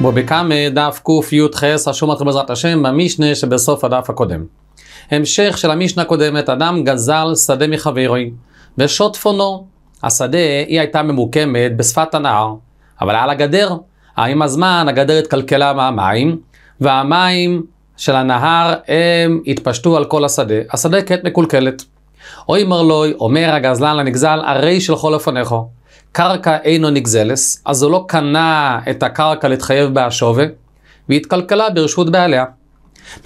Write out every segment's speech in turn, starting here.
בו בקאמה דף קי"ח רשום אתכם בעזרת השם במשנה שבסוף הדף הקודם. המשך של המשנה הקודמת, אדם גזל שדה מחברי ושוטפונו. השדה היא הייתה ממוקמת בשפת הנהר, אבל על הגדר. עם הזמן הגדר התקלקלה מהמים, והמים של הנהר הם התפשטו על כל השדה. השדה כעת מקולקלת. אוי מרלוי, אומר הגזלן הנגזל, הרי שלחו לפניך. קרקע אינו נגזלס, אז הוא לא קנה את הקרקע להתחייב בה השווה, והתקלקלה ברשות בעליה.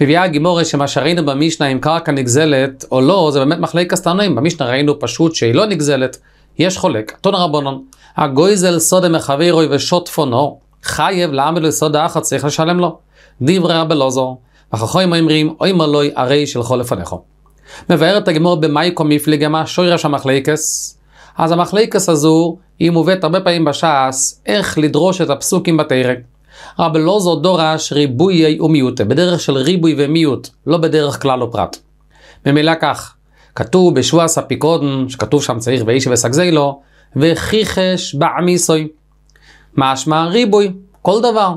מביאה הגימורת שמה שראינו במשנה אם קרקע נגזלת או לא, זה באמת מחלקת תנאים. במשנה ראינו פשוט שהיא לא נגזלת, יש חולק. תון רבונון, הגויזל סודה מחברו ושוטפונו, חייב לעמד לסודה אחת צריך לשלם לו. דברי רבי וכחוי וחכוים אומרים, אוי מלוי הרי שלחו לפניך. מבארת הגמור במאי קומיפליגמה, מה שוירש המחלקס. אז המחלקס הזו, היא מובאת הרבה פעמים בש"ס, איך לדרוש את הפסוקים בתרא. רב לא זו דורש ריבוי ומיוטה, בדרך של ריבוי ומיעוט, לא בדרך כלל או פרט. ממילא כך, כתוב בשבוע ספיקודן, שכתוב שם צריך ואיש ושגזי לו, וכיחש בעמיסוי. משמע ריבוי, כל דבר.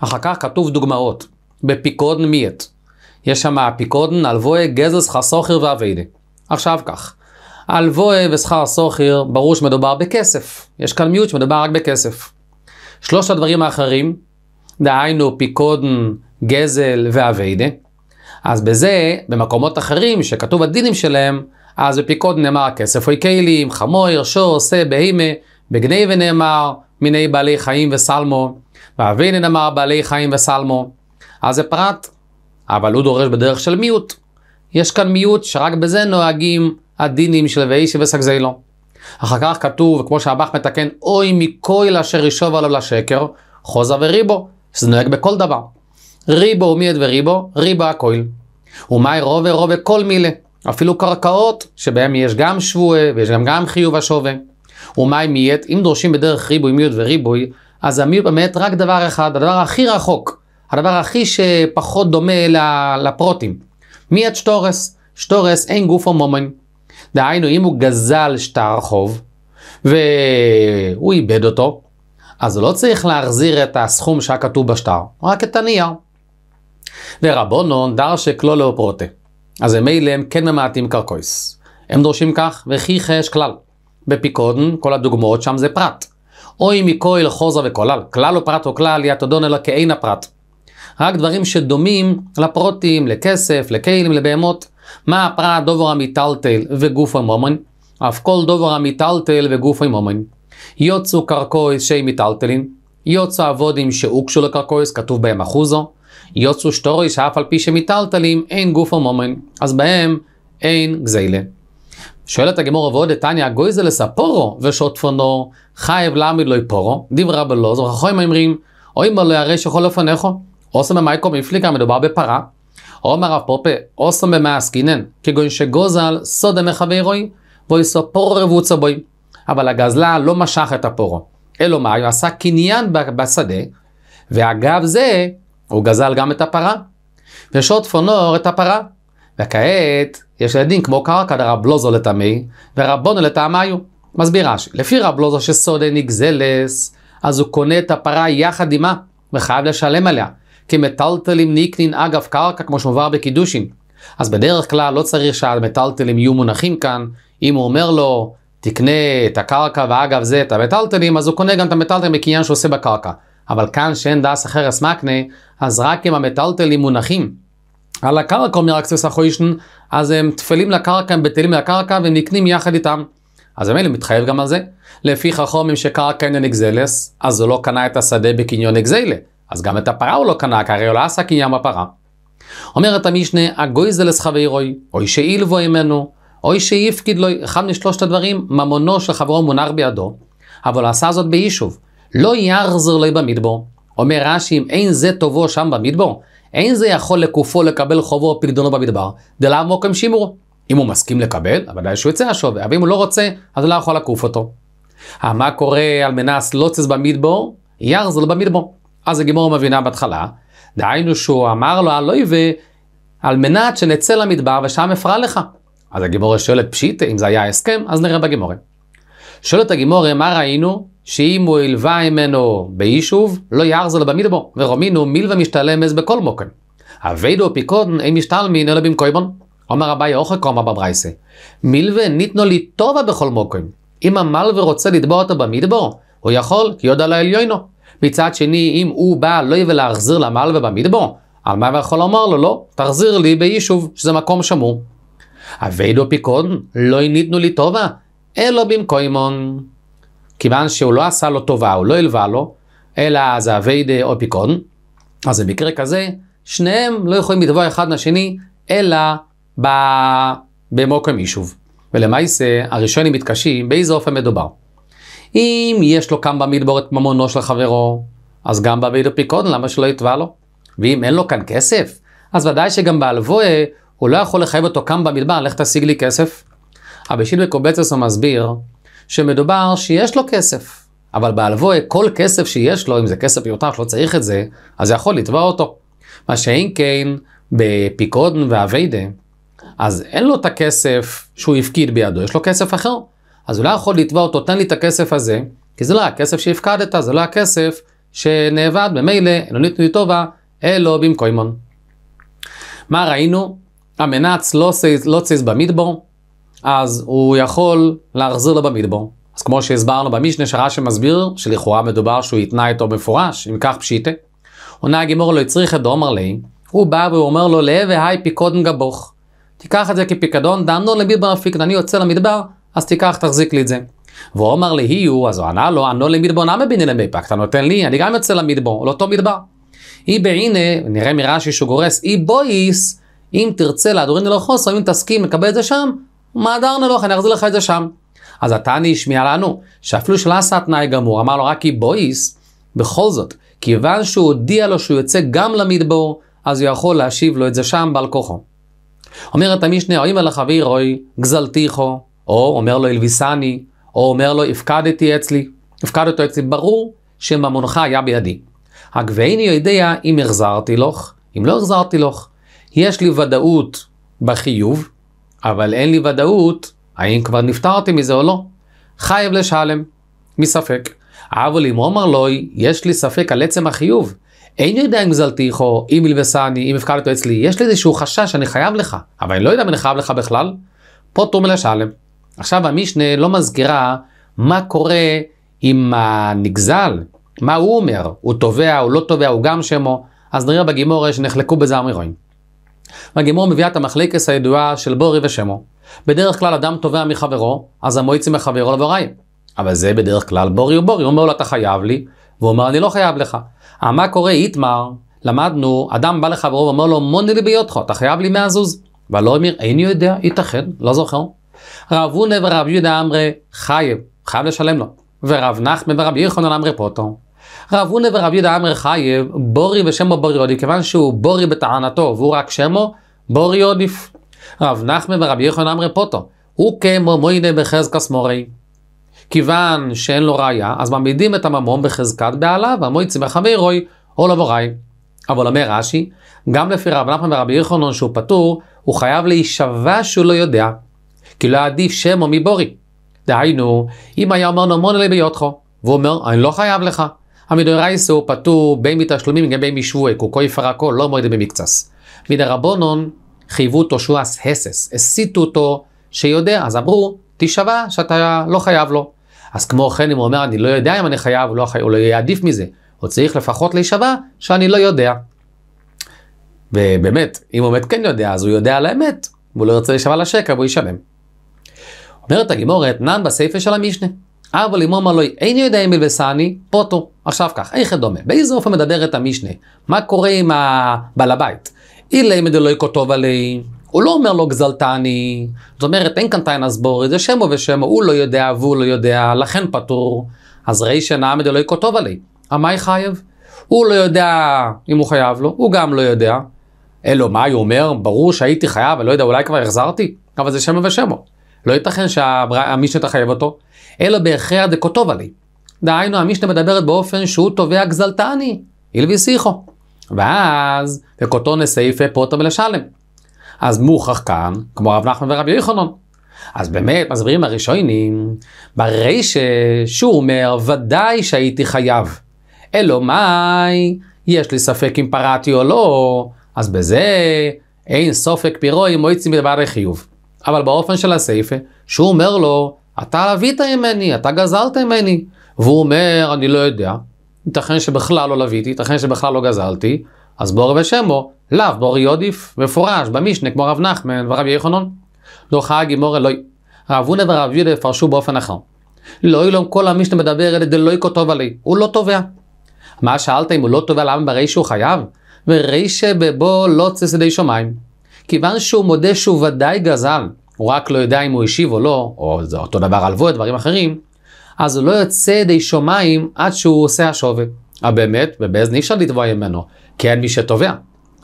אחר כך כתוב דוגמאות, בפיקודן מיית. יש שם הפיקודן על בואי גזס חסוכר ואביידי. עכשיו כך, על ווה ושכר סוחר, ברור שמדובר בכסף. יש כאן מיעוט שמדובר רק בכסף. שלושת הדברים האחרים, דהיינו פיקודן, גזל ואביידה, אז בזה, במקומות אחרים שכתוב הדינים שלהם, אז בפיקודן נאמר כסף אוי כלים, חמור, שור, עושה, בהימה, בגני ונאמר, מיני בעלי חיים וסלמו, ואביידה נאמר בעלי חיים וסלמו. אז זה פרט, אבל הוא דורש בדרך של מיעוט. יש כאן מיעוט שרק בזה נוהגים הדינים של ואישי וסגזלו. אחר כך כתוב, כמו שהבח מתקן, אוי מכל אשר ישוב עליו לשקר, חוזה וריבו, שזה נוהג בכל דבר. ריבו ומיד וריבו, ריבו הכויל. ומאי רובה רובה כל מילה, אפילו קרקעות, שבהם יש גם שבועה ויש גם, גם חיוב השווה. ומאי מיית, אם דורשים בדרך ריבוי מיעוט וריבוי, אז המיעוט באמת רק דבר אחד, הדבר הכי רחוק, הדבר הכי שפחות דומה לפרוטים. מיית שטורס, שטורס אין גוף או מומן. דהיינו, אם הוא גזל שטר חוב והוא איבד אותו, אז הוא לא צריך להחזיר את הסכום שהיה כתוב בשטר, רק את הנייר. ורבונון דרשק לא לאופרוטה. אז הם ממילא הם כן ממעטים קרקויס. הם דורשים כך, וכי חש כלל. בפיקודן, כל הדוגמאות שם זה פרט. אוי מכויל חוזה וכולל, כלל או פרט או כלל, יא תדון אלא כאין הפרט. רק דברים שדומים לפרוטים, לכסף, לכלים, לבהמות. מה דובר המיטלטל וגוף המומן? אף כל דובר המיטלטל וגוף המומן. יוצאו קרקויס שי מיטלטלין, יוצאו עבודים שאוקשו לקרקויס, כתוב בהם אחוזו, יוצאו שטורי שאף על פי שמיטלטלים אין גוף המומן, אז בהם אין גזילה. שואלת הגמור עבוד תניא גויזה לספורו ושוטפונו חייב למד לא יפורו דברה בלוז וחכמים אומרים אוי מלא הרי שכל לפניך עושה ממאי קומיפליקה, מדובר בפרה אומר רב פופה, אוסם במעסקינן, כגון שגוזל סודה מחברוים, ויספור רבוצה בוי. אבל הגזלה לא משך את הפורו, אלא מה, הוא עשה קניין בשדה, ואגב זה, הוא גזל גם את הפרה. ושוט פונור את הפרה. וכעת, יש לדין כמו קרקע דרב לוזו לטמאי, ורבונו לטעמיו. מסביר רש"י, לפי רב לוזו שסודה נגזלס, אז הוא קונה את הפרה יחד עימה, וחייב לשלם עליה. כמטלטלים ניקנין אגב קרקע כמו שמובא בקידושין. אז בדרך כלל לא צריך שהמטלטלים יהיו מונחים כאן, אם הוא אומר לו תקנה את הקרקע ואגב זה את המטלטלים, אז הוא קונה גם את המטלטלים בקניין עושה בקרקע. אבל כאן שאין דאס אחרס מקנה, אז רק אם המטלטלים מונחים על הקרקע, אומר אקסס אחוישן, אז הם טפלים לקרקע, הם בטלים לקרקע והם נקנים יחד איתם. אז המילא מתחייב גם על זה. לפי חכומים שקרקע אינו נגזלס, אז הוא לא קנה את השדה בקניון נגזלה. אז גם את הפרה הוא לא קנה, כי הרי הוא לא עשה קניין בפרה. אומרת המשנה, הגוי הגויזלס חברוי, אוי שאילבו ממנו, אוי שאיפקיד לו, אחד משלושת הדברים, ממונו של חברו מונח בידו, אבל עשה זאת ביישוב. לא יחזר לו במדבור. אומר רש"י, אם אין זה טובו שם במדבור, אין זה יכול לקופו לקבל חובו או פקדונו במדבר, דלה מוקם שימור. אם הוא מסכים לקבל, ודאי שהוא יצא השווה, אבל אם הוא לא רוצה, אז לא יכול לקוף אותו. מה קורה על מנס לוצס במדבור? יחזר לו במדבור. אז הגימור מבינה בהתחלה, דהיינו שהוא אמר לו על אויבי, על מנת שנצא למדבר ושם אפרע לך. אז הגימור שואלת פשיטה, אם זה היה הסכם, אז נראה בגימור. שואלת הגימור, מה ראינו? שאם הוא הלווה ממנו ביישוב, לא יארזו לו במדבור, ורומינו מלווה משתלמס בכל מוקן. אבידו פיקודן אין משתלמין אלא במקויבון. אומר אביי אוכל קומה בברייסה. מלווה ניתנו לי טובה בכל מוקן. אם המלווה רוצה לתבוע אותו במדבור, הוא יכול, כי יודע לעליונו. מצד שני, אם הוא בא לא יבוא להחזיר למעלה ובמדבר, על מה הוא יכול לומר לו? לא, תחזיר לי ביישוב, שזה מקום שמור. אבידו פיקון, לא הניתנו לי טובה, אלא במקוימון. כיוון שהוא לא עשה לו טובה, הוא לא הלווה לו, אלא זה אביידה או פיקון, אז במקרה כזה, שניהם לא יכולים לתבוע אחד מהשני, אלא במוקם יישוב. ולמעשה, הראשונים מתקשים באיזה אופן מדובר. אם יש לו כאן במדבור את ממונו של חברו, אז גם בעביד ופיקון, למה שלא יתבע לו? ואם אין לו כאן כסף, אז ודאי שגם בהלוואה הוא לא יכול לחייב אותו כאן במדבר, לך תשיג לי כסף. הבשיל בקובצס הוא מסביר שמדובר שיש לו כסף, אבל בהלוואה כל כסף שיש לו, אם זה כסף מיותר שלא צריך את זה, אז זה יכול לתבע אותו. מה שאם כן בפיקודן ואביידה, אז אין לו את הכסף שהוא הפקיד בידו, יש לו כסף אחר. אז הוא לא יכול לתבוע אותו, תן לי את הכסף הזה, כי זה לא הכסף שהפקדת, זה לא הכסף שנאבד, ממילא לא ניתנו לי טובה, אלו במקוימון. מה ראינו? המנץ לא ציז, לא ציז במדבור, אז הוא יכול להחזיר לו במדבור. אז כמו שהסברנו במשנה שרש"י מסביר, שלכאורה מדובר שהוא התנה איתו מפורש, אם כך פשיטה. עונה הגימור לו לא הצריך את דומר לי, הוא בא ואומר לו להווה היי פיקודן גבוך. תיקח את זה כפיקדון, דמנון למדבר אפיקדון, אני יוצא למדבר, אז תיקח, תחזיק לי את זה. והוא אמר לי, היו, אז הוא ענה לו, ענו למדבר נאמה בינילם ביפק, אתה נותן לי, אני גם יוצא למדבור, לאותו מדבר. אי בעיני, נראה מרש"י שהוא גורס, אי בויס, אם תרצה להדורין ללא חוסר, אם תסכים לקבל את זה שם, מה דר נלוך, אני אחזיר לך את זה שם. אז התני השמיע לנו, שאפילו שלא עשה תנאי גמור, אמר לו רק אי בויס, בכל זאת, כיוון שהוא הודיע לו שהוא יוצא גם למדבור, אז הוא יכול להשיב לו את זה שם בעל כוחו. אומרת המשנה, אוי מלך אבי רוי, גזלתיכו, או אומר לו אלביסני, או אומר לו הפקדתי אצלי, הפקד אותו אצלי, ברור שממונך היה בידי. הגבהיני יודע אם החזרתי לך, אם לא החזרתי לך. יש לי ודאות בחיוב, אבל אין לי ודאות האם כבר נפטרתי מזה או לא. חייב לשלם, מספק. אבל אם אומר לו, יש לי ספק על עצם החיוב. אין יודע אם זלתיך או אם ילבסני, אם הפקדתי אצלי, יש לי איזשהו חשש שאני חייב לך, אבל אני לא יודע אם אני חייב לך בכלל. פה תום לשלם. עכשיו המשנה לא מזכירה מה קורה עם הנגזל, מה הוא אומר, הוא תובע, הוא לא תובע, הוא גם שמו, אז נראה בגימור שנחלקו בזה המירואים. והגימור מביאה את המחלקס הידועה של בורי ושמו. בדרך כלל אדם תובע מחברו, אז המועצי מחברו לבוראי. אבל זה בדרך כלל בורי הוא בורי, הוא אומר לו אתה חייב לי, והוא אומר אני לא חייב לך. אה, מה קורה איתמר? למדנו, אדם בא לחברו ואומר לו מוני לי ביותך, אתה חייב לי מהזוז. זוז. והלא אמיר, איני יודע, ייתכן, לא זוכר. רב הונא ורב יהודה אמרי חייב, חייב לשלם לו. ורב נחמן ורבי ירחונן אמרי פוטו. רב הונא ורב יהודה אמרי חייב, בורי ושמו בורי עודיף, כיוון שהוא בורי בטענתו והוא רק שמו, בורי עודיף. רב נחמן ורבי ירחונן אמרי פוטו. הוא כמו מוינא בחזקס מורי. כיוון שאין לו ראייה, אז מעמידים את הממון בחזקת בעלה, בעליו, המויצים רוי, או לבוראי. לא אבל אומר רש"י, גם לפי רב נחמן ורבי ירחונון שהוא פטור, הוא חייב להישבע שהוא לא יודע. כי לא עדיף שמו מבורי. דהיינו, אם היה אומר נמון אלי ביודך, והוא אומר, אני לא חייב לך. המדורייס הוא פטור בין מתשלומים גם בין משבועי, קוקוי הכל, לא מועד במקצס. מדרבונון חייבו אותו שהוא הסס, הסיתו אותו שיודע, אז אמרו, תשבע שאתה לא חייב לו. אז כמו כן, אם הוא אומר, אני לא יודע אם אני חייב, לא חייב, הוא לא יהיה עדיף מזה. הוא צריך לפחות להישבע שאני לא יודע. ובאמת, אם הוא באמת כן יודע, אז הוא יודע על האמת, והוא לא ירצה להישבע לשקר והוא ישלם. אומרת הגימורת, נן בסייפה של המשנה. אבו אם אומר לו, איני יודע אם ילבסני, פוטו. עכשיו כך, איך דומה? באיזה אופן מדברת המשנה? מה קורה עם הבעל הבית? אילי מדלוי כותוב עלי, הוא לא אומר לו גזלתני. זאת אומרת, אין כאן טיין בורי, זה שמו ושמו, הוא לא יודע והוא לא יודע, לכן פטור. אז ראי שנה מדלוי כותוב עלי. עמי חייב? הוא לא יודע אם הוא חייב לו, הוא גם לא יודע. אלו, מה הוא אומר? ברור שהייתי חייב, אני לא יודע, אולי כבר החזרתי? אבל זה שמו ושמו. לא ייתכן שהמשנה תחייב אותו, אלא בהכרח דקוטוב עלי. דהיינו, המשנה מדברת באופן שהוא תובע גזלתני, הלביסיכו. ואז, דקוטונה סעיפי פוטו ולשלם. אז מוכח כאן, כמו רב נחמן ורבי יוחנן. אז באמת, מסבירים הראשונים, ברי ששור אומר, ודאי שהייתי חייב. אלא מאי, יש לי ספק אם פרעתי או לא, אז בזה אין סופק פירו אם מועצים בדברי חיוב. אבל באופן של הסייפה, שהוא אומר לו, אתה לווית ממני, אתה גזלת ממני. והוא אומר, אני לא יודע, ייתכן שבכלל לא לוויתי, ייתכן שבכלל לא גזלתי, אז בור ושמו, לאו בור יודיף, מפורש, במשנה, כמו רב נחמן ורב יחנון. לא חגי מור אלוהי. רב הונא ורב יהודה יפרשו באופן אחר. לא אילום כל המשנה מדבר אלא דלוי כותוב עלי, הוא לא תובע. מה שאלת אם הוא לא תובע למה ברי שהוא חייב? ורי שבבו לא צא שמיים. כיוון שהוא מודה שהוא ודאי גזל, הוא רק לא יודע אם הוא השיב או לא, או זה אותו דבר על ווי דברים אחרים, אז הוא לא יוצא ידי שמיים עד שהוא עושה השווה. אבל אה, באמת, בבזן אי אפשר לתבוע ממנו, כי אין מי שתובע.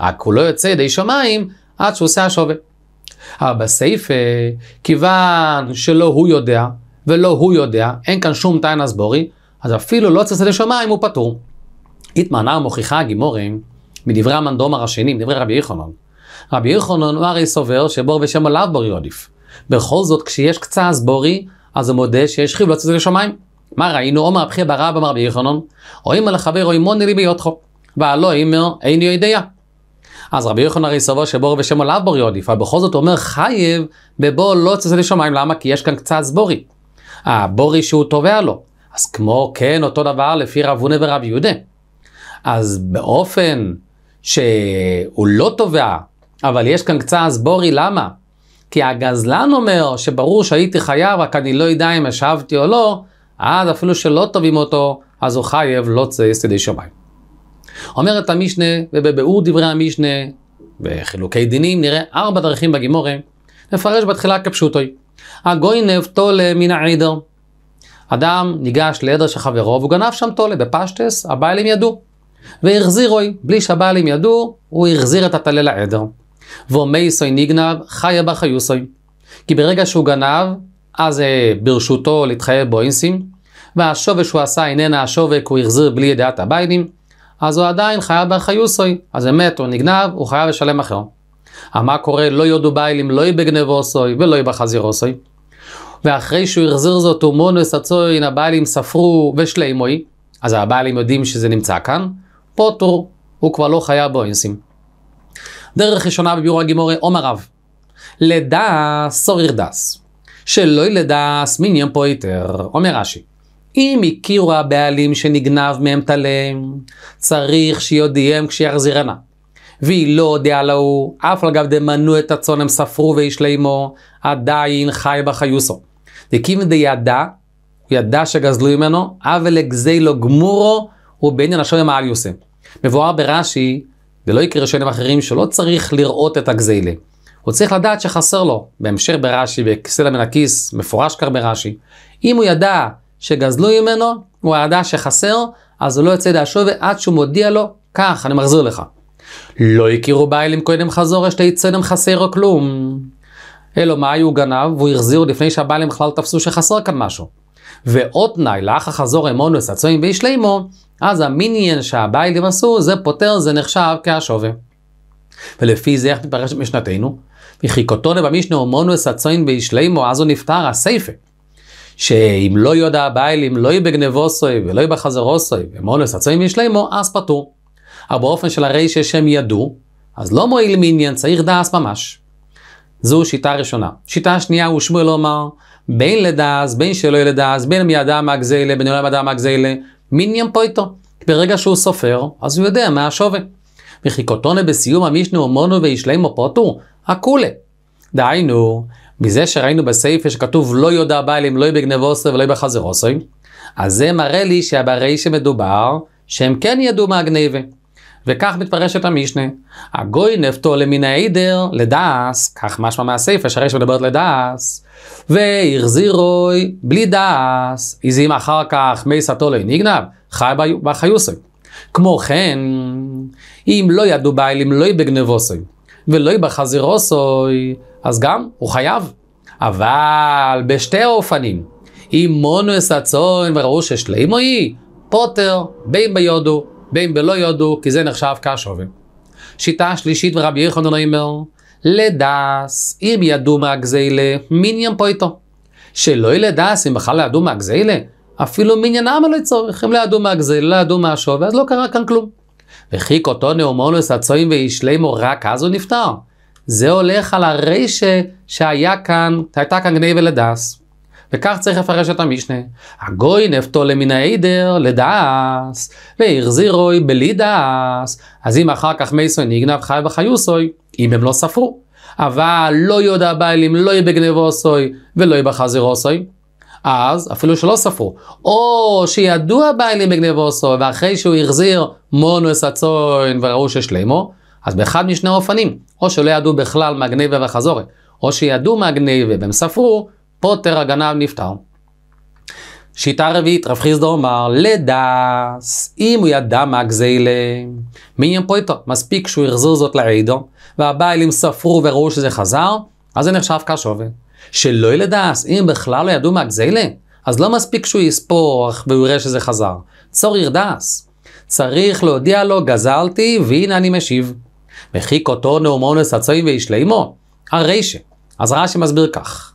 רק הוא לא יוצא ידי שמיים עד שהוא עושה השווה. אבל אה, בסעיף, אה, כיוון שלא הוא יודע, ולא הוא יודע, אין כאן שום טיינס בורי, אז אפילו לא צריך לצאת לשמיים, הוא פטור. התמנה מוכיחה הגימורים מדברי המנדומר השני, מדברי רבי יחנון. רבי יוחנן הוא הרי סובר שבור ושם עליו בורי עדיף. בכל זאת, כשיש קצץ בורי, אז הוא מודה שיש חיוב לצאת לשמיים. מה ראינו? עומר הבכי ברב אמר רבי ירחונון, או לחבר או אימוני ליבי אותכו, והלא אימר איני יודע. אז רבי יוחנן הרי סובר שבור ושם עליו בורי עדיף, אבל בכל זאת הוא אומר חייב בבור לא צאת לשמיים, למה? כי יש כאן קצץ בורי. הבורי שהוא תובע לו. אז כמו כן, אותו דבר לפי רב הונא ורב יהודה. אז באופן שהוא לא תובע אבל יש כאן קצת אסבורי, למה? כי הגזלן אומר שברור שהייתי חייב, רק אני לא יודע אם השבתי או לא, אז אפילו שלא תובעים אותו, אז הוא חייב לא צייס ידי שמיים. אומרת המשנה, ובביאור דברי המשנה, וחילוקי דינים, נראה ארבע דרכים בגימורי, נפרש בתחילה כפשוטוי. הגוי נאבטולה מן העדר. אדם ניגש לעדר של חברו והוא גנב שם טולה, בפשטס הבעלים ידעו. והחזירוי, בלי שהבעלים ידעו, הוא החזיר את הטלה לעדר. ואומייסוי נגנב, חיה בה חיוסוי. כי ברגע שהוא גנב, אז אה, ברשותו להתחייב בוינסים, והשווה שהוא עשה איננה השווה, כי הוא החזיר בלי ידיעת הביידים, אז הוא עדיין חייב בחיוסוי, אז אמת, הוא נגנב, הוא חייב לשלם אחר. מה קורה לא יודו ביילים, לא בגנבוסוי ולא בחזירוסוי. ואחרי שהוא החזיר זאת ומונוס הצוין, הבעלים ספרו ושלימוי, אז הביילים יודעים שזה נמצא כאן, פוטור, הוא כבר לא חייב בוינסים. דרך ראשונה בביאור הגימורי, עומר רב. לדס סוריר דס. שלא ילדס מיניאם פויטר, אומר רש"י. אם הכירו הבעלים שנגנב מהם תלם, צריך שיודיעם כשיחזירנה. והיא לא הודיעה להו, אף על גב דמנו את הצאן הם ספרו וישלימו, עדיין חי בחיוסו. דקיבן דידע, הוא ידע שגזלו ממנו, אבל אגזי לו גמורו, ובעניין השם מעל יוסם. מבואר ברש"י, ולא יקרה שונים אחרים שלא צריך לראות את הגזילה. הוא צריך לדעת שחסר לו. בהמשך ברש"י, בכסלע מן הכיס, מפורש כך ברש"י. אם הוא ידע שגזלו ממנו, הוא ידע שחסר, אז הוא לא יוצא ידי השווה עד שהוא מודיע לו, כך, אני מחזיר לך. לא הכירו בעלים קודם חזור, יש לי צנם חסר או כלום. אלו מה היו גנב, והוא החזיר לפני שהבעלים בכלל תפסו שחסר כאן משהו. ועוד תנאי, לאח החזור אמונו, סצויים ואיש לאמו, אז המיניאן שהביילים עשו, זה פותר, זה נחשב כהשווה. ולפי זה איך מתפרש משנתנו? וכי וחיקותונה במשנה ומונוס הצוין בישלימו, אז הוא נפטר הסייפה. שאם לא יודע הביילים, לא יהיה בגנבוסוי ולא יהיה בחזרוסוי, ומונוס הצוין בישלימו, אז פטור. אבל באופן של הרי ששם ידעו, אז לא מועיל מיניאן, צריך דעס ממש. זו שיטה ראשונה. שיטה שנייה הוא שמואל אומר, בין לדעס, בין שלא יהיה לדעס, בין מידע מהגזילה, בין עולם ידע מהגזילה, מיניאם פויטו. ברגע שהוא סופר, אז הוא יודע מה השווה. וכיקותונה בסיום המישנה ומונו וישלימו פוטו, הכולה. דהיינו, מזה שראינו בסייפה שכתוב לא יודע בעלים, לא בגנבוסי ולא בחזרוסי, אז זה מראה לי שהברי שמדובר, שהם כן ידעו מה הגניבה. וכך מתפרשת המשנה. הגוי נפתו למן העדר, לדעס, כך משמע מהסיפה שהרי שמדברת לדעס, והחזירוי בלי דעס, הזים אחר כך מי סתו לא נגנב, חי בחיוסי. כמו כן, אם לא ידעו בעלים לא בגנבוסי, ולא בחזירוסי, אז גם הוא חייב. אבל בשתי האופנים, אם מונו אסצון וראו ששלימו היא, פוטר, בין ביודו, בין בלא יודו, כי זה נחשב קשווה. שיטה שלישית ורבי ירחון אומר, לדס, אם ידעו מהגזילה, מניין פה איתו. שלא ילדס, אם בכלל ידעו מהגזילה, אפילו מניין העם לא צריך, אם לא ידעו מהגזילה, לא ידעו מהשווה, אז לא קרה כאן כלום. וכי כותו נאומונוס הצועים וישלימו, רק אז הוא נפטר. זה הולך על הרי שהיה כאן, הייתה כאן גניבה לדס. וכך צריך לפרש את המשנה. הגוי נפתולה למן העדר לדעס, והחזירוי בלי דעס. אז אם אחר כך מייסוי נגנב חי וחיוסוי, אם הם לא ספרו. אבל לא יודע בעלים, לא יהיה בגנבוסוי ולא יהיה בחזירוסוי. אז אפילו שלא ספרו, או שידוע בעלים בגנבוסוי, ואחרי שהוא החזיר מונו הצוין וראו ששלימו, אז באחד משני אופנים, או שלא ידעו בכלל מהגניבה וחזורי, או שידעו מהגניבה והם ספרו, פוטר הגנב נפטר. שיטה רביעית, רב חיסדו אמר, לדס, אם הוא ידע מה גזילה, מי פה איתו? מספיק שהוא החזיר זאת לעידו, והבעלים ספרו וראו שזה חזר, אז זה נחשב כשווה. שלא ילדס, אם בכלל לא ידעו מה גזילה, אז לא מספיק שהוא יספוח והוא יראה שזה חזר. צור ירדס. צריך להודיע לו, גזלתי, והנה אני משיב. וכי כותו נאומונס עצועים וישלימו, הרי ש. אז רש"י מסביר כך.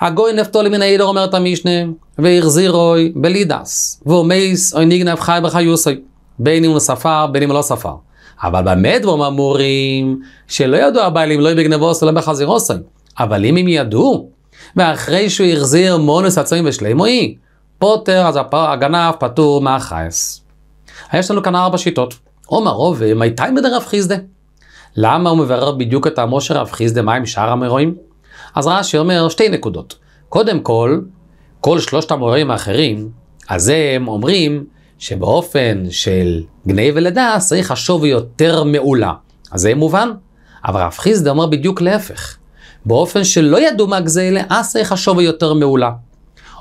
הגוי נפתול מן העידר אומרת המשנה, והחזירוי בלידס, ואומייס אוי ניגנב חי בחיוסוי, בין אם הוא ספר, בין אם הוא לא ספר. אבל באמת במדבום אמורים שלא ידעו הבעלים לא בגנבוס ולא בחזירוסוי, אבל אם הם ידעו, ואחרי שהוא החזיר מונוס עצועים ושלימוי, פוטר, אז הגנב פטור מהחייס. יש לנו כאן ארבע שיטות. עומר רובי, מייתי מדי רב חיסדה. למה הוא מברר בדיוק את עמו של רב חיסדה, מה עם שאר המרואים? אז רש"י אומר שתי נקודות. קודם כל, כל שלושת המורים האחרים, אז הם אומרים שבאופן של גני ולידה צריך השווי יותר מעולה. אז זה מובן. אבל רב חיסדה אומר בדיוק להפך. באופן שלא ידעו מה גזיילה, אז צריך השווי יותר מעולה.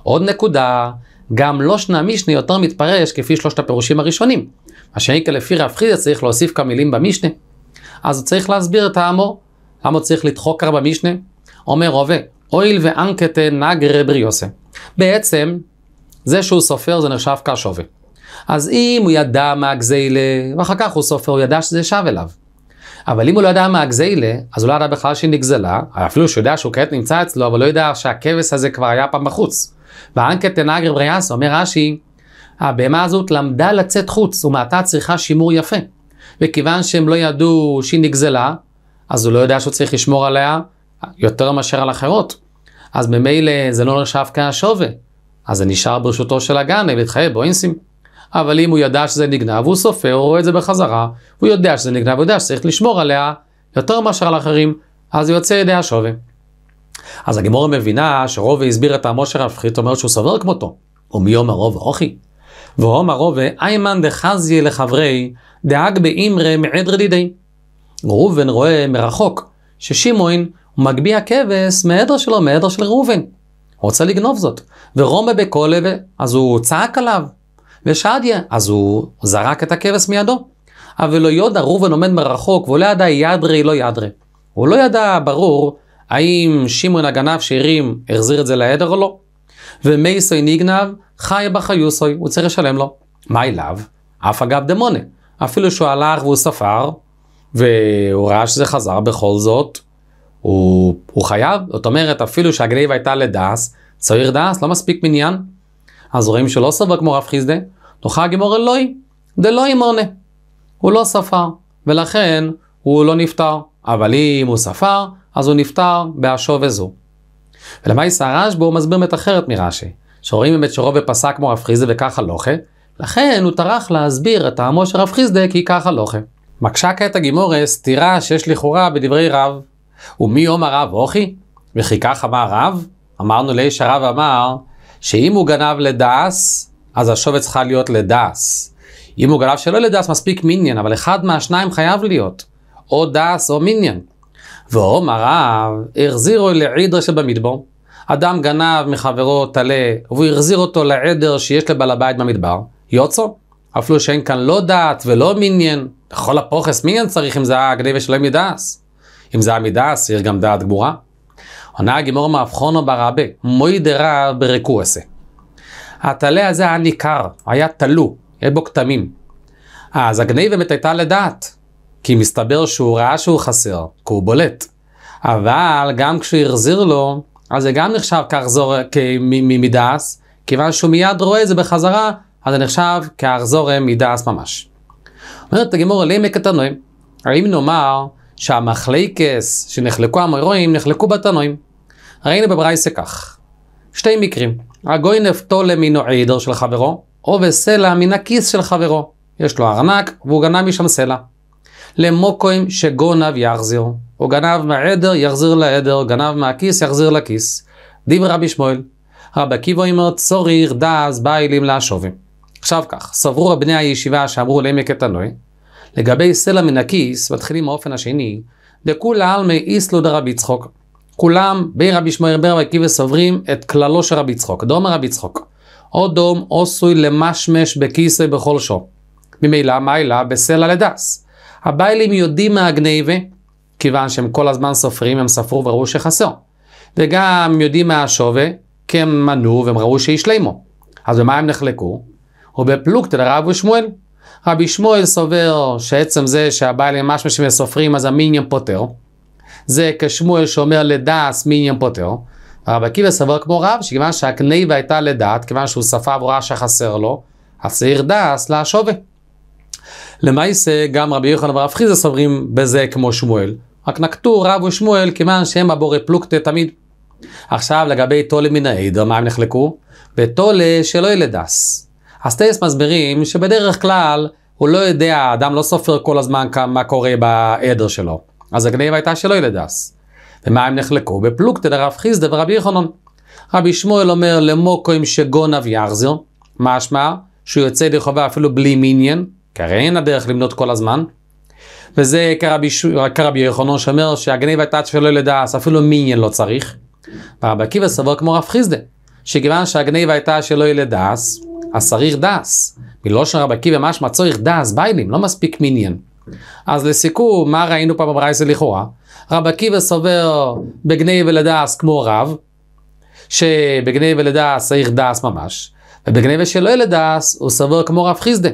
עוד נקודה, גם לא לושנה משנה יותר מתפרש כפי שלושת הפירושים הראשונים. מה שנקרא לפי רב חיסדה צריך להוסיף כמה מילים במשנה. אז צריך להסביר את האמור. למה צריך לדחוק ארבע משנה? אומר הווה, הואיל ואנקטה נגר בריוסה. בעצם, זה שהוא סופר זה נחשב כשווה. אז אם הוא ידע מה הגזיילה, ואחר כך הוא סופר, הוא ידע שזה שב אליו. אבל אם הוא לא ידע מה הגזיילה, אז הוא לא ידע בכלל שהיא נגזלה, אפילו שהוא יודע שהוא כעת נמצא אצלו, אבל לא יודע שהכבש הזה כבר היה פעם בחוץ. ואנקטה נגר בריאס, אומר רש"י, הבהמה הזאת למדה לצאת חוץ, ומעתה צריכה שימור יפה. וכיוון שהם לא ידעו שהיא נגזלה, אז הוא לא יודע שהוא צריך לשמור עליה, יותר מאשר על אחרות. אז ממילא זה לא נחשב כהשווה. אז זה נשאר ברשותו של הגן, הגנב, להתחייב באינסים. אבל אם הוא ידע שזה נגנב, הוא סופר, הוא רואה את זה בחזרה, הוא יודע שזה נגנב, הוא יודע שצריך לשמור עליה יותר מאשר על אחרים, אז יוצא ידי השווה. אז הגימורה מבינה שרובה הסביר את עמו של רפחית, אומר שהוא סובר כמותו. ומי אומר רובה אוכי. ואומר רובה, איימן דחזי לחברי דאג באימרי מעד רדידי. ראובן רואה מרחוק ששימואין מגביה כבש מעדר שלו, מעדר של ראובן. רוצה לגנוב זאת. ורומא בכל לב, אז הוא צעק עליו. ושדיה, אז הוא זרק את הכבש מידו. אבל לא יודע, ראובן עומד מרחוק, והוא לא ידע ידרי לא ידרי. הוא לא ידע ברור האם שמעון הגנב שהרים החזיר את זה לעדר או לא. ומייסוי נגנב, חי בחיוסוי, הוא צריך לשלם לו. מה אליו? אף אגב דמונה. אפילו שהוא הלך והוא ספר, והוא ראה שזה חזר בכל זאת, הוא, הוא חייב, זאת אומרת אפילו שהגניבה הייתה לדס, צעיר דס לא מספיק מניין. אז רואים שלא סבר כמו רב חיסדה, נוחה הגמור אלוהי, דלוהי מונה. הוא לא ספר, ולכן הוא לא נפטר, אבל אם הוא ספר, אז הוא נפטר באשו וזו. ולמעשה הרשב"א הוא מסביר מת אחרת מרש"י, שרואים באמת שרוב ופסק כמו רב חיסדה וככה לוכה, לא לכן הוא טרח להסביר את טעמו של רב חיסדה כי ככה לוכה. לא מקשה כעת הגימורס, סתירה שיש לכאורה בדברי רב ומי יום הרב אוכי? וכי כך אמר רב? אמרנו לאיש הרב אמר, שאם הוא גנב לדס, אז השובץ צריכה להיות לדס. אם הוא גנב שלא לדס, מספיק מיניאן, אבל אחד מהשניים חייב להיות, או דס או מיניאן. ואומר רב, החזירו לעידר שבמדבר. אדם גנב מחברו טלה, והוא החזיר אותו לעדר שיש לבעל הבית במדבר, יוצו. אפילו שאין כאן לא דת ולא מיניאן, לכל הפוכס מיניאן צריך אם זה הגניבה שלהם מדס. אם זה עמידה, מידע, צריך גם דעת גמורה. עונה הגימור מאבחונו ברבה, מוידי רב ברקורסה. הטלה הזה היה ניכר, היה תלו, היה בו כתמים. אז הגניבת הייתה לדעת, כי מסתבר שהוא ראה שהוא חסר, כי הוא בולט. אבל גם כשהוא החזיר לו, אז זה גם נחשב כאחזור מדעס, כיוון שהוא מיד רואה את זה בחזרה, אז זה נחשב כאחזור אה, מדעס ממש. אומרת הגימור אלי מקטנועים, האם נאמר שהמחלקס שנחלקו המרואים, נחלקו בתנועים. ראינו בברייסה כך, שתי מקרים, הגוי נפתולה מן עדר של חברו, או בסלע מן הכיס של חברו. יש לו ארנק והוא גנב משם סלע. למוקוים שגונב יחזיר, הוא גנב מהעדר יחזיר לעדר, גנב מהכיס יחזיר לכיס. דיב רבי שמואל, רבי עקיבא אומר צורך דז בא אלים להשובים. עכשיו כך, סברו בני הישיבה שאמרו לעמק את לגבי סלע מן הכיס, מתחילים מהאופן השני, דכולי עלמי איסלו דרבי צחוק. כולם בי רבי שמואל בר רבי עקיבא סוברים את כללו של רבי צחוק, דומה רבי צחוק. או דום עשוי למשמש בכיסא בכל שור. ממילא מיילא בסלע לדס. הביילים יודעים מהגניבה, כיוון שהם כל הזמן סופרים, הם ספרו וראו שחסר. וגם יודעים מהשווה, כי הם מנו והם ראו שהשלימו. אז במה הם נחלקו? ובפלוגתא דרב ושמואל. רבי שמואל סובר שעצם זה שהבעל עם משמע סופרים אז המיניאם פוטר. זה כשמואל שאומר לדעס מיניאם פוטר. רבי עקיבא סבר כמו רב, שכיוון שהקניבה הייתה לדעת, כיוון שהוא שפה ברורה שחסר לו, אז צריך דעס להשווה. למעשה גם רבי יוחנן ורב חיזה סוברים בזה כמו שמואל. רק נקטו רב ושמואל כיוון שהם הבורא פלוגתא תמיד. עכשיו לגבי תולה מן העדר, מה הם נחלקו? בתולה שלא ילדס. אז טייס מסבירים שבדרך כלל הוא לא יודע, האדם לא סופר כל הזמן מה קורה בעדר שלו. אז הגניב הייתה שלא ילדס. ומה הם נחלקו? בפלוגתא דרב חיסדא ורבי יחנון. רבי שמואל אומר למוקו עם שגונב יחזיר, משמע שהוא יוצא ידי חובה אפילו בלי מיניאן, כי הרי אין הדרך למנות כל הזמן. וזה כרבי, כרבי יחנון שאומר שהגניב הייתה שלא ילדס, אפילו מיניאן לא צריך. ורבי עקיבא סבור כמו רב חיסדא, שכיוון שהגניב הייתה שלא ילדס, אז צריך דס. מלושן רבי עקיבא משמע צריך דס, ביילים, לא מספיק מניין. אז לסיכום, מה ראינו פה בברייסה לכאורה? רבי עקיבא סובר בגני ולדס כמו רב, שבגני ולדס צריך דס ממש, ובגני ושלא לדס הוא סובר כמו רב חיסדה,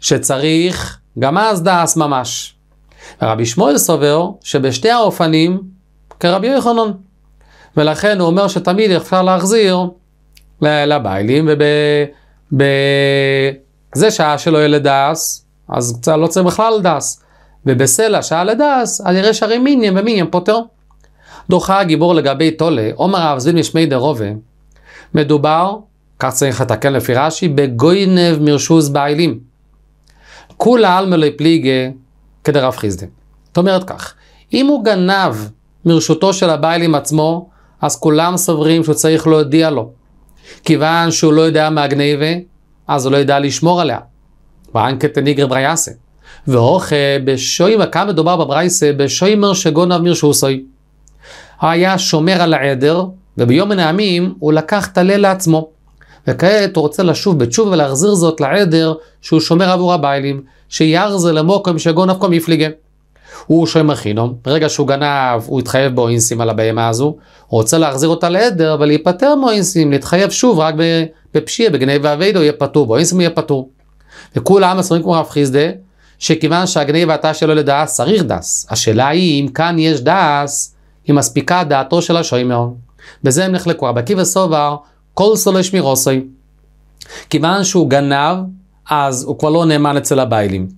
שצריך גם אז דס ממש. רבי שמואל סובר שבשתי האופנים כרבי יוחנן, ולכן הוא אומר שתמיד אפשר להחזיר לביילים וב... בזה שעה שלא יהיה לדס, אז לא צריך בכלל לדס. ובסלע שעה לדס, על ירא שהרי מיניאם ומיניאם פוטר. דוחה הגיבור לגבי תולה, עומר רב זיל משמי דרובה, מדובר, כך צריך לתקן לפי רש"י, בגוינב מרשוז בעילים. כולה עלמלוי פליגה כדרב חיסדה. זאת אומרת כך, אם הוא גנב מרשותו של הבעילים עצמו, אז כולם סוברים שהוא צריך להודיע לו. כיוון שהוא לא יודע מה גניבה, אז הוא לא ידע לשמור עליה. ואנקת ניגר ברייסה. והוכה בשוימר, כאן מדובר בברייסה, בשוימר שגונב מרשוסוי. היה שומר על העדר, וביום מן הימים הוא לקח את הליל לעצמו. וכעת הוא רוצה לשוב בתשובה ולהחזיר זאת לעדר שהוא שומר עבור הביילים, שיארזה למוקם שגונב קום יפליגם. הוא שוהה מכינום, לא? ברגע שהוא גנב, הוא התחייב באוינסים על הבהמה הזו, הוא רוצה להחזיר אותה לעדר ולהיפטר מאוינסים, להתחייב שוב רק בפשיעה, בגניב ואביידו יהיה פטור, באוינסים יהיה פטור. וכולם מסורים כמו רב חיסדה, שכיוון שהגני ואתה שלא לדעס צריך דס. השאלה היא אם כאן יש דס, היא מספיקה דעתו של השוהים מאוד. בזה הם נחלקו. רבי עקיבא סובר, כל סולש מרוסוי. כיוון שהוא גנב, אז הוא כבר לא נאמן אצל הביילים.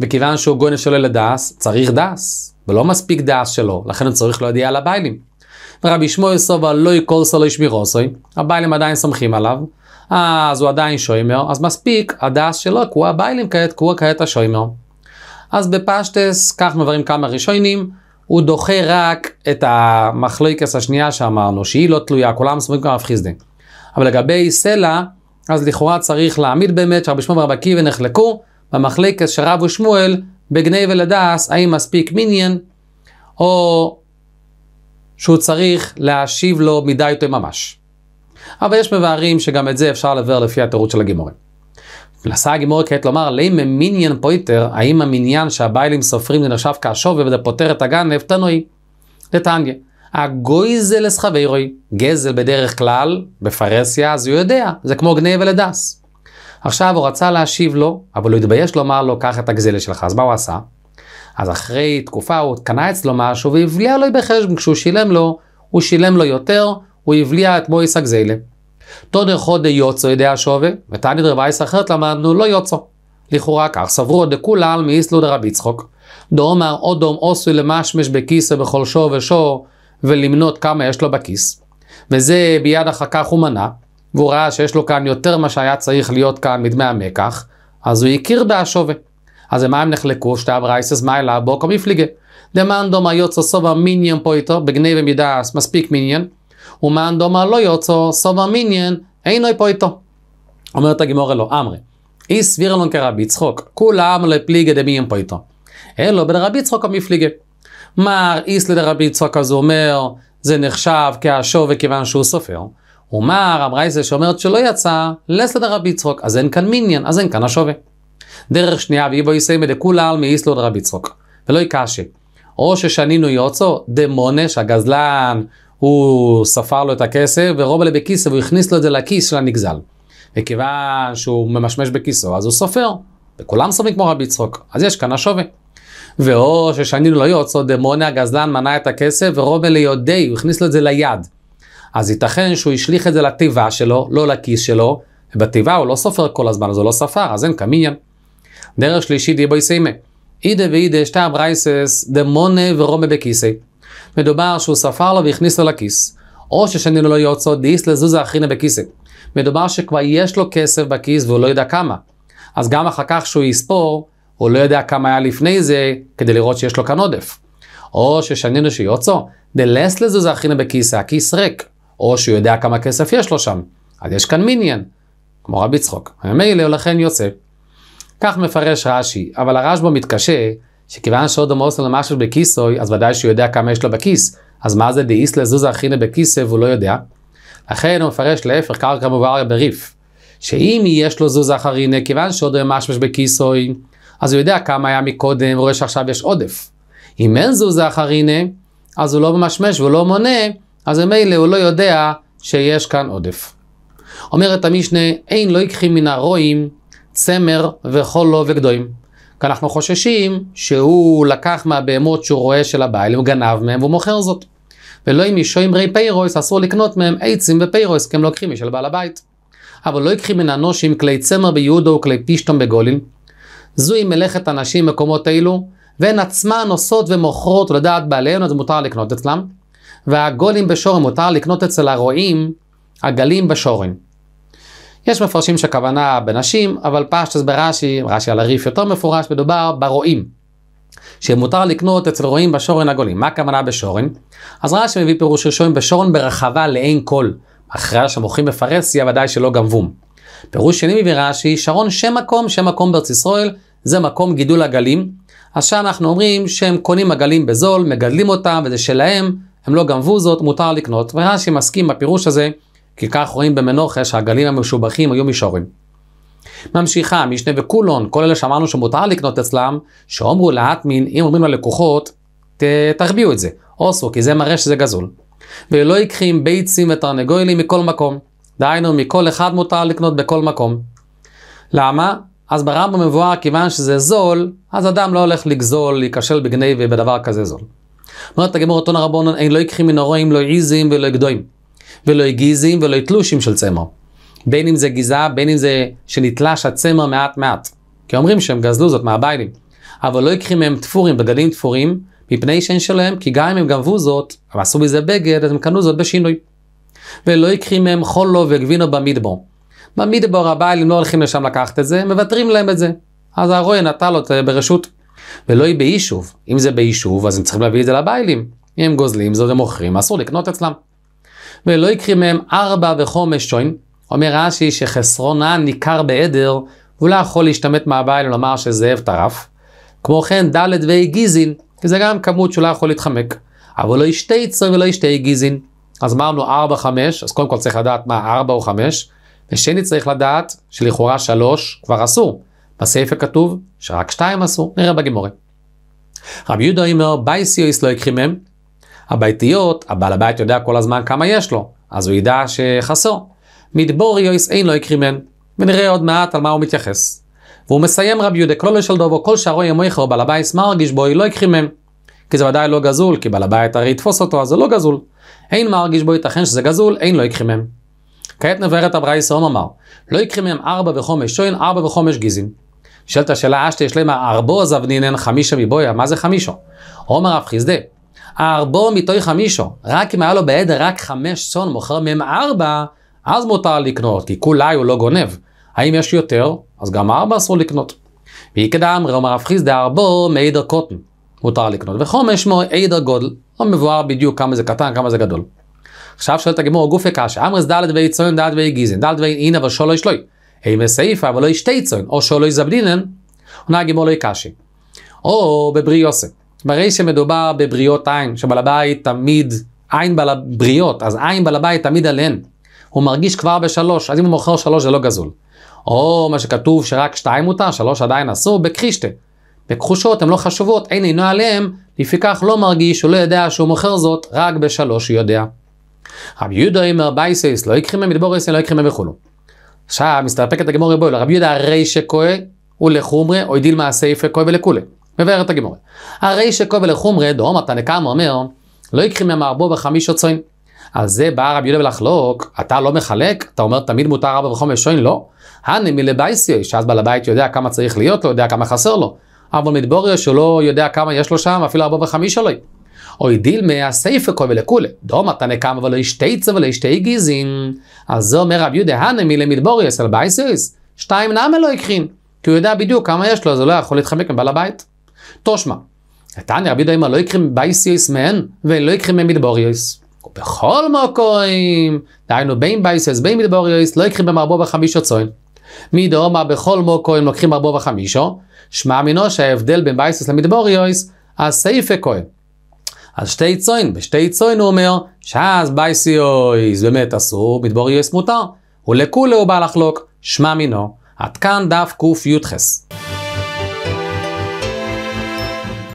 וכיוון שהוא גונב שלו לדס, צריך דס, ולא מספיק דס שלו, לכן הוא צריך להודיע על הביילים. ורבי שמואל סובה לא יקורסו לא סוי, הביילים עדיין סומכים עליו, אז הוא עדיין שוימר, אז מספיק הדס שלו, כי הוא הביילים כעת, כי הוא כעת השוימר. אז בפשטס, כך מבררים כמה ראשונים, הוא דוחה רק את המחלוקס השנייה שאמרנו, שהיא לא תלויה, כולם סומכים כמה רב אבל לגבי סלע, אז לכאורה צריך להעמיד באמת שרבי שמואל ורבי עקיבא נחלקו, במחלקת של רב ושמואל בגני ולדס, האם מספיק מיניאן, או שהוא צריך להשיב לו מידה יותר ממש. אבל יש מבארים שגם את זה אפשר לבאר לפי התירוץ של הגימורים. מנסה הגימור כעת לומר, לאם מיניאן פויטר, האם המניין שהביילים סופרים זה נחשב כהשובב פותר את הגנב, תנוי. לטנגיה. הגויזל אסחווירוי, גזל בדרך כלל, בפרהסיה, אז הוא יודע, זה כמו גנב ולדס. עכשיו הוא רצה להשיב לו, אבל הוא התבייש לומר לו, קח את הגזלה שלך. אז מה הוא עשה? אז אחרי תקופה הוא קנה אצלו משהו והבליע לו בחשבון. כשהוא שילם לו, הוא שילם לו יותר, הוא הבליע את מויס הגזלה. תודר חודי יוצו ידי השווה, ותענית רבייס אחרת למדנו לא יוצו. לכאורה כך סברו דכולל מאיסלו דרב יצחוק. דאמר אודום עשוי למשמש בכיסו בכל שור ושור ולמנות כמה יש לו בכיס. וזה ביד אחר כך הוא מנה, והוא ראה שיש לו כאן יותר ממה שהיה צריך להיות כאן מדמי המקח, אז הוא הכיר בהשווה. אז למה הם נחלקו? שתי הברייסס מיילה בוקו מפליגה. דמאן דומא יוצא סובה מיניאן פה איתו, בגני ומידה מספיק מיניאן, ומאן דומא לא יוצא סובה מיניאן אינוי פה איתו. אומרת הגימורה לו, אמרי, אי סביר אלון כרבי צחוק, כולם לפליגה דמיין פה איתו. אלו בדרבי צחוק המפליגה. מר איס לדרבי צחוק אז הוא אומר, זה נחשב כהשווה כיוון שהוא סופר. אומר הברייסה שאומרת שלא יצא, לסדר רבי יצחוק, אז אין כאן מניין, אז אין כאן השווה. דרך שנייה, ואי בו יסיימא דכולה על מאיסלו דרבי יצחוק, ולא יקשה. או ששנינו יוצו, דמונה, שהגזלן, הוא ספר לו את הכסף, ורובל בכיסו, והוא הכניס לו את זה לכיס של הנגזל. וכיוון שהוא ממשמש בכיסו, אז הוא סופר. וכולם סופרים כמו רבי יצחוק, אז יש כאן השווה. ואו ששנינו לא יוצו, דמונה הגזלן מנה את הכסף, ורובל ליודעי, הוא הכניס לו את זה ליד. אז ייתכן שהוא השליך את זה לתיבה שלו, לא לכיס שלו, ובתיבה הוא לא סופר כל הזמן, אז הוא לא ספר, אז אין קמיין. דרך שלישית דיבוי סיימה. אידה ואידה שתא ברייסס דמונה ורומה בכיסי. מדובר שהוא ספר לו והכניס לו לכיס. או ששנינו לא יוצא דיס לזוזה אחרינה בכיסי. מדובר שכבר יש לו כסף בכיס והוא לא יודע כמה. אז גם אחר כך שהוא יספור, הוא לא יודע כמה היה לפני זה, כדי לראות שיש לו כאן עודף. או ששנינו שיוצא, דלס לזוזה אחינה בכיסא, הכיס ריק. או שהוא יודע כמה כסף יש לו שם. אז יש כאן מיניאן, כמו רבי צחוק. ומילא לכן יוצא. כך מפרש רש"י, אבל הרשב"א מתקשה, שכיוון שעוד עמוס לו משהו בכיסוי, אז ודאי שהוא יודע כמה יש לו בכיס. אז מה זה דאיס לזוזה אחינא בכיסא והוא לא יודע? לכן הוא מפרש להפך, קרקע מובהר בריף. שאם יש לו זוזה אחרינא, כיוון שעוד משמש בכיסוי, אז הוא יודע כמה היה מקודם, הוא רואה שעכשיו יש עודף. אם אין זוזה אחרינא, אז הוא לא ממשמש והוא לא מונה, אז ממילא הוא לא יודע שיש כאן עודף. אומרת המשנה, אין לא יקחים מן הרועים צמר וכל לא וגדויים. כי אנחנו חוששים שהוא לקח מהבהמות שהוא רואה של הבעל, הוא גנב מהם והוא מוכר זאת. ולא אם אישו אמרי פיירויס, אסור לקנות מהם עצים ופיירויס, כי הם לוקחים לא משל בעל הבית. אבל לא יקחים מן הנושים כלי צמר ביהודו וכלי פישטום בגולין. זוהי מלאכת הנשים במקומות אלו, והן עצמן עושות ומוכרות לדעת בעליהן, אז מותר לקנות אצלם. והגולים בשורן, מותר לקנות אצל הרועים עגלים בשורן. יש מפרשים שכוונה בנשים, אבל פשטס ברש"י, רש"י על הריף יותר מפורש, מדובר ברועים. שמותר לקנות אצל רועים בשורן הגולים. מה הכוונה בשורן? אז רש"י מביא פירוש ראשון בשורן ברחבה לעין כל. אחרי שמוכרים בפרהסיה ודאי שלא גמבום. פירוש שני מביא רש"י, שרון שם מקום, שם מקום בארץ ישראל, זה מקום גידול עגלים. אז שם אנחנו אומרים שהם קונים עגלים בזול, מגדלים אותם וזה שלהם, הם לא גנבו זאת, מותר לקנות, ורש"י מסכים בפירוש הזה, כי כך רואים במנוחה שהגלים המשובחים היו מישורים. ממשיכה, המשנה וקולון, כל אלה שאמרנו שמותר לקנות אצלם, שאומרו לאטמין, אם אומרים ללקוחות, תחביאו את זה, אוסו, כי זה מראה שזה גזול. ולא יקחים ביצים ותרנגולים מכל מקום. דהיינו, מכל אחד מותר לקנות בכל מקום. למה? אז ברמב"ם מבואר, כיוון שזה זול, אז אדם לא הולך לגזול, להיכשל בגני ובדבר כזה זול. אומרת הגמור אותו רבונן, אין לא יקחי מן הרועים, לא עיזים ולא גדויים, ולא גיזים ולא תלושים של צמר. בין אם זה גזעה, בין אם זה שנתלש הצמר מעט מעט. כי אומרים שהם גזלו זאת מהביילים. אבל לא יקחי מהם תפורים, בגדים תפורים, מפני שאין שלהם, כי גם אם הם גנבו זאת, הם עשו מזה בגד, אז הם קנו זאת בשינוי. ולא יקחי מהם חולו וגבינו במדבור. במדבור הביילים לא הולכים לשם לקחת את זה, מוותרים להם את זה. אז הרועה נטל אותה ברשות. ולא היא ביישוב. אם זה ביישוב, אז הם צריכים להביא את זה לביילים. אם הם גוזלים, זה מוכרים, אסור לקנות אצלם. ולא יקחי מהם ארבע וחומש שוין. אומר רש"י שחסרונה ניכר בעדר, הוא לא יכול להשתמט מהבית ולומר שזאב טרף. כמו כן, ד' וה' גיזין, כי זה גם כמות שהוא לא יכול להתחמק. אבל לא ישתה יצר ולא ישתה גיזין. אז אמרנו ארבע, חמש, אז קודם כל צריך לדעת מה ארבע או חמש. ושני צריך לדעת שלכאורה שלוש כבר אסור. בספר כתוב שרק שתיים עשו, נראה בגמורה. רבי יהודה אומר, בייסיוס לא יקחים מהם. הביתיות, הבעל הבית יודע כל הזמן כמה יש לו, אז הוא ידע שחסר. יויס אין לו לא יקחים מהם. ונראה עוד מעט על מה הוא מתייחס. והוא מסיים רבי יהודה, כלולו של דובו, כל שערו ימויך או בעל הבית מרגיש בוי, לא יקחים מהם. כי זה ודאי לא גזול, כי בעל הבית הרי יתפוס אותו, אז זה לא גזול. אין מרגיש בו ייתכן שזה גזול, אין לו לא יקחים מהם. כעת נבהרת הברייסה, הוא אמר, לא יקחים מהם ארבע וחומש שוין, ארבע וחומש גיזין. נשאלת השאלה אשתי יש להם ארבו זבנינן חמישה מבויה, מה זה חמישו? עומר רב חסדה, ארבו מתוי חמישו, רק אם היה לו בעדר רק חמש צאן, מוכר מהם ארבע, אז מותר לקנות, כי כולי הוא לא גונב. האם יש יותר, אז גם ארבע אסור לקנות. קדם, רומר רב חסדה ארבו מעדר קוטן, מותר לקנות. וחומש מו עדר גודל, לא מבואר בדיוק כמה זה קטן, כמה זה גדול. עכשיו שואלת הגמור גופי קשה, אמרס דלת ואי צאן, דלת ואי גיזן, דלת ואי אינה ושולו ישלוי. אימא סעיפה ולא צאן, או שלא יזבדינן, ונהגים או לא יקשי. או יוסף. ברי שמדובר בבריאות עין, שבעל הבית תמיד, עין בעל הבריות, אז עין בעל הבית תמיד עליהן. הוא מרגיש כבר בשלוש, אז אם הוא מוכר שלוש זה לא גזול. או מה שכתוב שרק שתיים מותר, שלוש עדיין אסור, בקרישטה. בכחושות הן לא חשובות, אין עינו עליהן, לפיכך לא מרגיש, הוא לא יודע שהוא מוכר זאת, רק בשלוש הוא יודע. רבי יהודה אומר בייסס, לא יקחים מהם ממדבור ישראל, לא יקחים מהם וכולו. עכשיו מסתפקת הגמורה בו, רבי יהודה הרי שכוה הוא לחומרי, או הדיל יפה כוה ולכולי. מבאר את הגמורה. הרי שכוה ולחומרי, דרום אתה נקם, אומר, לא יקחי ממערבו בחמיש עוצרים. על זה בא רבי יהודה ולחלוק, אתה לא מחלק? אתה אומר תמיד מותר ארבע וחומש שוין? לא. הנה מלבייסיו, שאז בעל הבית יודע כמה צריך להיות לו, יודע כמה חסר לו. אבל מתבוריו לא יודע כמה יש לו שם, אפילו ארבע וחמיש שלו. אוי דילמה, הסייפה כה ולכולי. דומא תנא קמא ולא אשתי צו ולא אשתי גיזין. אז זה אומר רב יהודה הנמי למדבוריוס על בייסיס. שתיים נאמה לא הקרין, כי הוא יודע בדיוק כמה יש לו, אז הוא לא יכול להתחמק מבעל הבית. תושמע, תנא רבי יהודה לא יקרים בייסויס מהן, ולא יקרים ממדבוריוס. ובכל מוקוים, דהיינו בין בייסס, בין מדבוריוס, לא יקרים במרבו בחמישו צוין. מדאומה בכל מוקוים לוקחים מרבו בחמישו, שמע מינו שההבדל בין בייסס למדבוריוס, הסייפה כהן. אז שתי צוין, בשתי צוין הוא אומר, שאז זה באמת אסור, מדבור יס מותר, ולכולי הוא בא לחלוק, שמע מינו. עד כאן דף קי"ח.